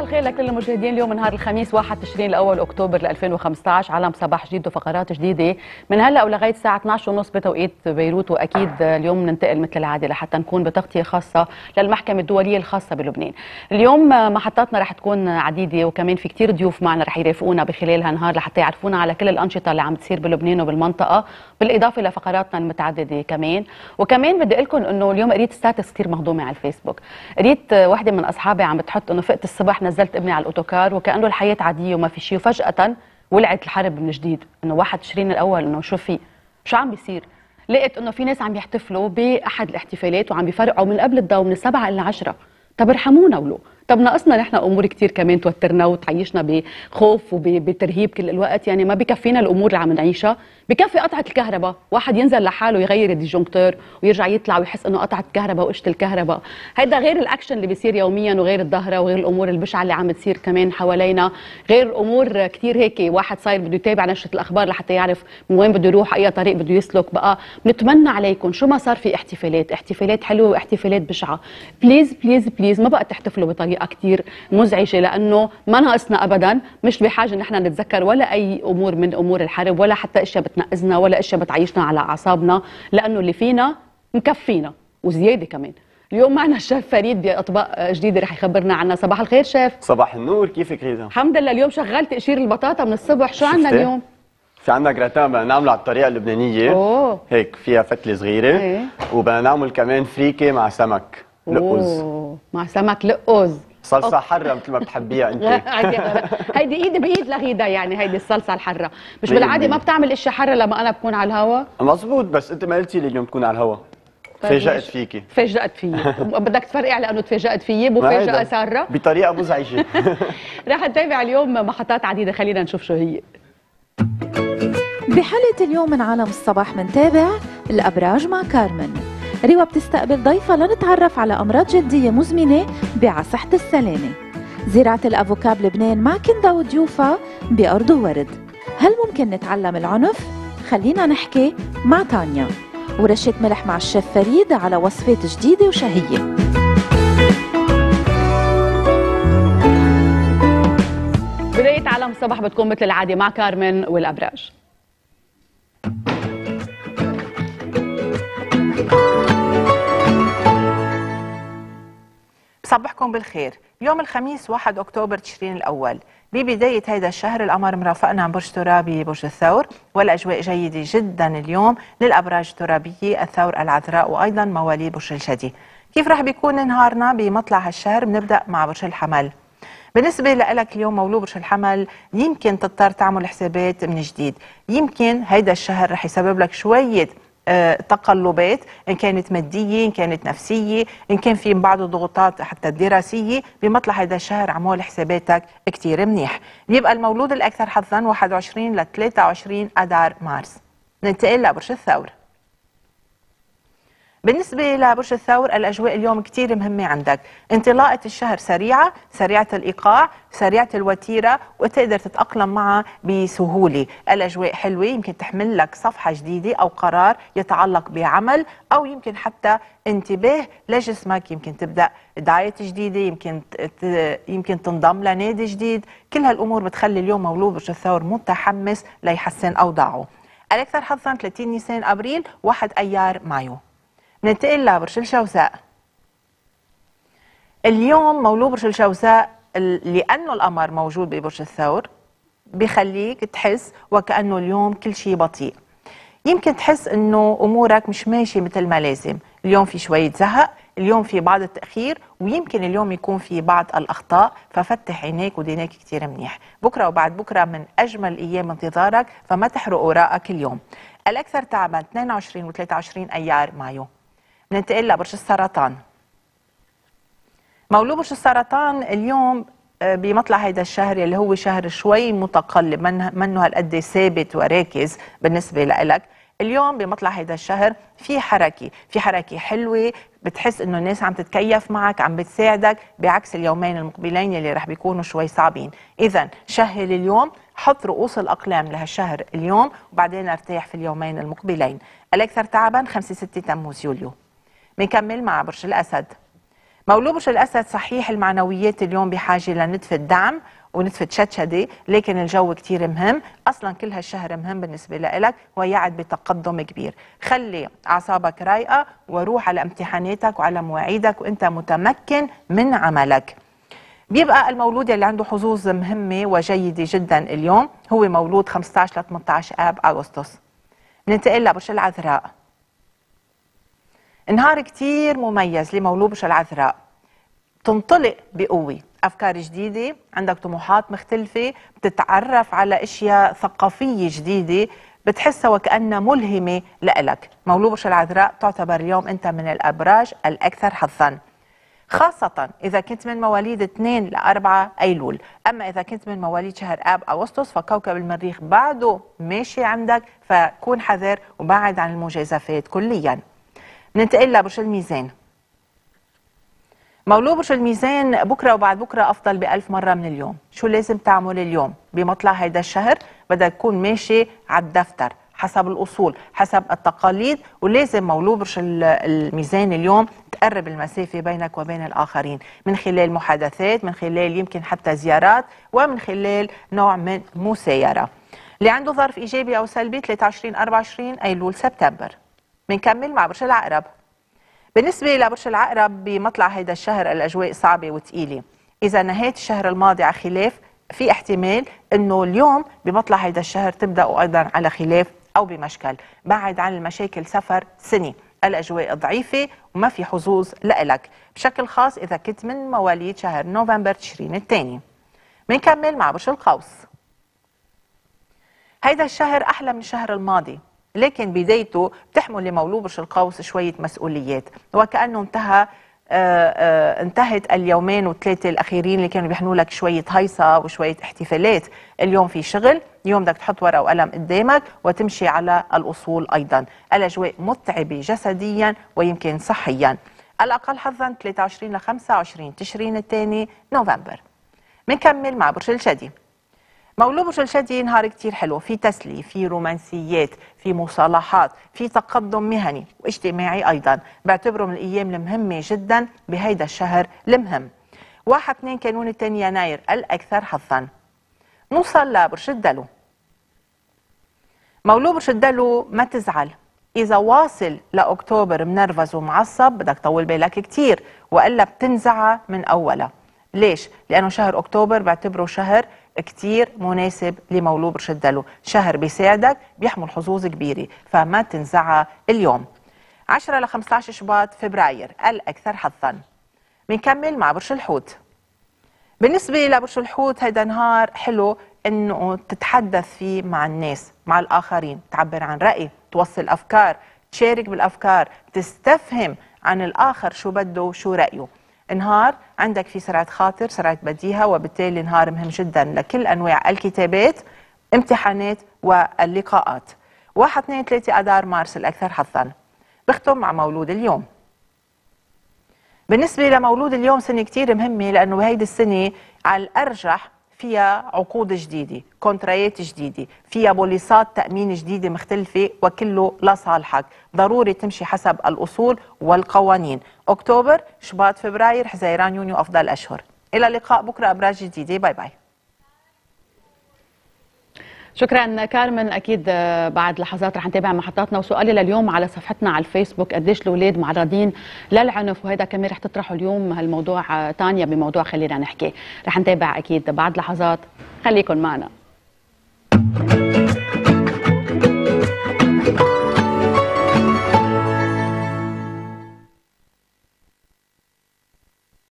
صباح الخير لكل المشاهدين اليوم نهار الخميس 1 تشرين الاول اكتوبر 2015 عالم صباح جديد وفقرات جديده من هلا ولغايه الساعه 12:30 بتوقيت بيروت واكيد اليوم ننتقل مثل العاده لحتى نكون بتغطيه خاصه للمحكمه الدوليه الخاصه بلبنان. اليوم محطاتنا رح تكون عديده وكمان في كثير ضيوف معنا رح يرافقونا بخلال هالنهار لحتى يعرفونا على كل الانشطه اللي عم تصير بلبنان وبالمنطقه بالاضافه لفقراتنا المتعدده كمان وكمان بدي اقول لكم انه اليوم قريت ستاتس كثير مهضومه على الفيسبوك قريت وحده من اصحابي عم بتحط انه فقت الصبح نزلت امي على الاوتوكار وكانه الحياه عاديه وما في شيء وفجاه ولعت الحرب من جديد انه واحد تشرين الاول انه شو في شو عم بيصير لقيت انه في ناس عم يحتفلوا باحد الاحتفالات وعم بيفرقعوا من قبل الضوء من السبعه الى عشرة طب ارحمونا ولو طب ناقصنا نحن امور كتير كمان توترنا وتعيشنا بخوف وبترهيب كل الوقت يعني ما بكفينا الامور اللي عم نعيشها بكفي قطعه الكهرباء واحد ينزل لحاله يغير الديجونكتور ويرجع يطلع ويحس انه قطعت الكهرباء وقشت الكهرباء هيدا غير الاكشن اللي بيصير يوميا وغير الظهره وغير الامور البشعه اللي عم تصير كمان حوالينا غير امور كتير هيك واحد صاير بده يتابع نشره الاخبار لحتى يعرف من وين بده يروح اي طريق بده يسلك بقى بنتمنى عليكم شو ما صار في احتفالات احتفالات حلوه واحتفالات بشعه بليز بليز بليز ما بقى تحتفلوا بطريقه بطريقه كثير مزعجه لانه ما ناقصنا ابدا مش بحاجه نحن نتذكر ولا اي امور من امور الحرب ولا حتى اشياء بتنقذنا ولا اشياء بتعيشنا على اعصابنا لانه اللي فينا مكفينا وزياده كمان اليوم معنا الشيف فريد باطباق جديده رح يخبرنا عنها صباح الخير شيف صباح النور كيفك ريدا الحمد لله اليوم شغلت تقشير البطاطا من الصبح شو عندنا اليوم في عندنا جراتان بدنا نعمله على الطريقه اللبنانيه أوه. هيك فيها فتله صغيره ايه. وبدنا نعمل كمان فريكه مع سمك لقوز مع سمك لقوز صلصه حره مثل ما بتحبيها انت هيدي ايد بايد لغيدا يعني هيدي الصلصه الحره مش بالعاده ما بتعمل اشياء حره لما انا بكون على الهوا مزبوط بس انت ما قلتي لي اليوم تكون على الهوا تفاجأت طيب، فيكي تفاجأت فيي بدك تفرقي على انه تفاجأت فيي مفاجأة سارة بطريقة مزعجة رح نتابع اليوم محطات عديدة خلينا نشوف شو هي بحلقة اليوم من عالم الصباح منتابع الأبراج مع كارمن ريوا بتستقبل ضيفة لنتعرف على أمراض جلدية مزمنة بعصحة السلامة زراعة الأفوكا بلبنان مع كندا وضيوفا بأرض ورد هل ممكن نتعلم العنف؟ خلينا نحكي مع تانيا ورشة ملح مع الشيف فريد على وصفات جديدة وشهية بداية عالم الصباح بتكون مثل العادة مع كارمن والأبراج صبحكم بالخير يوم الخميس 1 أكتوبر تشرين الأول ببداية هذا الشهر القمر مرافقنا عن برج ترابي برج الثور والأجواء جيدة جدا اليوم للأبراج الترابية الثور العذراء وأيضا موالي برج الجدي كيف رح بيكون نهارنا بمطلع هالشهر بنبدأ مع برج الحمل بالنسبة لك اليوم مولود برج الحمل يمكن تضطر تعمل حسابات من جديد يمكن هيدا الشهر رح يسبب لك شوية آه، تقلبات ان كانت ماديه ان كانت نفسيه ان كان في بعض الضغوطات حتى الدراسيه بمطلع هذا الشهر عمول حساباتك كثير منيح بيبقى المولود الاكثر حظا 21 ل 23 اذار مارس ننتقل لبرج الثور بالنسبة لبرج الثور الأجواء اليوم كتير مهمة عندك انطلاقة الشهر سريعة سريعة الإيقاع سريعة الوتيرة وتقدر تتأقلم معها بسهولة الأجواء حلوة يمكن تحمل لك صفحة جديدة أو قرار يتعلق بعمل أو يمكن حتى انتباه لجسمك يمكن تبدأ دايت جديدة يمكن يمكن تنضم لنادي جديد كل هالأمور بتخلي اليوم مولود برج الثور متحمس ليحسن أوضاعه الأكثر حظا 30 نيسان أبريل 1 أيار مايو ننتقل لبرج الجوزاء اليوم مولود برج الجوزاء لأنه القمر موجود ببرج الثور بخليك تحس وكأنه اليوم كل شيء بطيء يمكن تحس أنه أمورك مش ماشية مثل ما لازم اليوم في شوية زهق اليوم في بعض التأخير ويمكن اليوم يكون في بعض الأخطاء ففتح عينيك ودينيك كثير منيح بكرة وبعد بكرة من أجمل أيام انتظارك فما تحرق اوراقك اليوم الأكثر تعبا 22 و 23 أيار مايو ننتقل لبرج السرطان مولود برج السرطان اليوم آه، بمطلع هيدا الشهر اللي هو شهر شوي متقلب من منه هالقد ثابت وراكز بالنسبه لإلك اليوم بمطلع هيدا الشهر في حركه في حركه حلوه بتحس انه الناس عم تتكيف معك عم بتساعدك بعكس اليومين المقبلين اللي رح بيكونوا شوي صعبين اذا شهل اليوم حط رؤوس الاقلام لهالشهر اليوم وبعدين ارتاح في اليومين المقبلين الاكثر تعبا 5 6 تموز يوليو بنكمل مع برج الأسد مولود برج الأسد صحيح المعنويات اليوم بحاجة لنتفة دعم ونتفة شتشدي لكن الجو كتير مهم أصلا كل هالشهر مهم بالنسبة لك ويعد بتقدم كبير خلي أعصابك رايقة وروح على امتحاناتك وعلى مواعيدك وأنت متمكن من عملك بيبقى المولود اللي عنده حظوظ مهمة وجيدة جدا اليوم هو مولود 15 ل 18 آب أغسطس ننتقل لبرج العذراء نهار كتير مميز لمولوبش العذراء تنطلق بقوة أفكار جديدة عندك طموحات مختلفة بتتعرف على أشياء ثقافية جديدة بتحسها وكأنها ملهمة لإلك مولوبش العذراء تعتبر اليوم أنت من الأبراج الأكثر حظاً خاصة إذا كنت من مواليد 2 ل 4 أيلول أما إذا كنت من مواليد شهر آب أغسطس فكوكب المريخ بعده ماشي عندك فكون حذر وبعد عن المجازفات كلياً ننتقل لبرج الميزان مولود برج الميزان بكره وبعد بكره افضل ب مره من اليوم شو لازم تعمل اليوم بمطلع هيدا الشهر بدك تكون ماشي على الدفتر حسب الاصول حسب التقاليد ولازم مولود برج الميزان اليوم تقرب المسافه بينك وبين الاخرين من خلال محادثات من خلال يمكن حتى زيارات ومن خلال نوع من مسايره اللي عنده ظرف ايجابي او سلبي 23 24 ايلول سبتمبر بنكمل مع برج العقرب بالنسبة لبرج العقرب بمطلع هيدا الشهر الأجواء صعبة وتقيلة إذا نهاية الشهر الماضي على خلاف في احتمال أنه اليوم بمطلع هيدا الشهر تبدأوا أيضا على خلاف أو بمشكل بعد عن المشاكل سفر سنة الأجواء ضعيفة وما في حظوظ لإلك بشكل خاص إذا كنت من مواليد شهر نوفمبر تشرين الثاني بنكمل مع برج القوس هيدا الشهر أحلى من الشهر الماضي لكن بدايته بتحمل برج القوس شوية مسؤوليات وكأنه انتهى آه، آه، انتهت اليومين والثلاثة الأخيرين اللي كانوا بيحنوا لك شوية هيصة وشوية احتفالات اليوم في شغل اليوم بدك تحط ورقة وقلم قدامك وتمشي على الأصول أيضا الأجواء متعبة جسديا ويمكن صحيا الأقل حظا 23 ل 25 تشرين الثاني نوفمبر بنكمل مع برج الجدي مولود الجدي نهار كتير حلو في تسلي في رومانسيات في مصالحات في تقدم مهني واجتماعي أيضا بعتبره من الأيام المهمة جدا بهيدا الشهر المهم 1 2 كانون 2 يناير الأكثر حظا نوصل لبرج الدلو مولود برج الدلو ما تزعل إذا واصل لأكتوبر منرفز ومعصب بدك طول بالك كتير وإلا بتنزع من أولها ليش؟ لأنه شهر أكتوبر بعتبره شهر كتير مناسب لمولود رشدله شهر بيساعدك بيحمل حظوظ كبيرة فما تنزعها اليوم 10 ل 15 شباط فبراير الأكثر حظا بنكمل مع برج الحوت بالنسبة لبرج الحوت هيدا نهار حلو انه تتحدث فيه مع الناس مع الآخرين تعبر عن رأي توصل أفكار تشارك بالأفكار تستفهم عن الآخر شو بده وشو رأيه نهار عندك في سرعة خاطر سرعة بديهة وبالتالي نهار مهم جدا لكل أنواع الكتابات امتحانات واللقاءات واحد اثنين ثلاثة اذار مارس الأكثر حظا بختم مع مولود اليوم بالنسبة لمولود اليوم سنة كثير مهمة لأنه هيدي السنة على الأرجح فيها عقود جديده كونترايات جديده فيها بوليصات تامين جديده مختلفه وكله لصالحك ضروري تمشي حسب الاصول والقوانين اكتوبر شباط فبراير حزيران يونيو افضل اشهر الى اللقاء بكره ابراج جديده باي باي شكرا كارمن اكيد آه، بعد لحظات رح نتابع محطاتنا وسؤالي لليوم على صفحتنا على الفيسبوك قديش الاولاد معرضين للعنف وهذا كمان رح تطرحوا اليوم هالموضوع آه، تانيا بموضوع خلينا نحكي رح نتابع اكيد بعد لحظات خليكن معنا